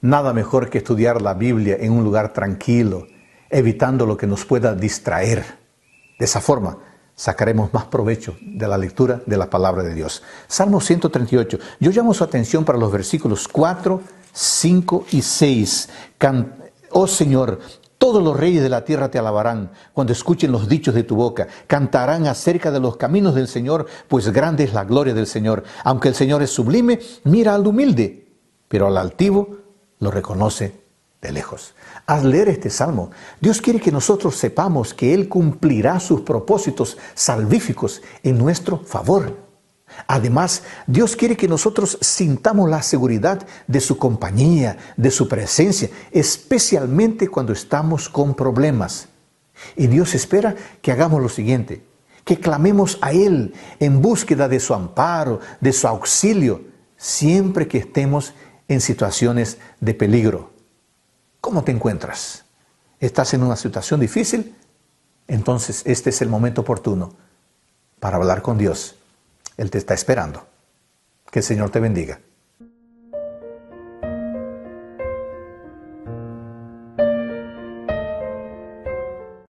Nada mejor que estudiar la Biblia en un lugar tranquilo, evitando lo que nos pueda distraer. De esa forma sacaremos más provecho de la lectura de la palabra de Dios. Salmo 138. Yo llamo su atención para los versículos 4, 5 y 6. oh Señor, todos los reyes de la tierra te alabarán cuando escuchen los dichos de tu boca. Cantarán acerca de los caminos del Señor, pues grande es la gloria del Señor. Aunque el Señor es sublime, mira al humilde, pero al altivo lo reconoce de lejos. Haz leer este salmo. Dios quiere que nosotros sepamos que Él cumplirá sus propósitos salvíficos en nuestro favor. Además, Dios quiere que nosotros sintamos la seguridad de su compañía, de su presencia, especialmente cuando estamos con problemas. Y Dios espera que hagamos lo siguiente, que clamemos a Él en búsqueda de su amparo, de su auxilio, siempre que estemos en situaciones de peligro. ¿Cómo te encuentras? ¿Estás en una situación difícil? Entonces este es el momento oportuno para hablar con Dios. Él te está esperando. Que el Señor te bendiga.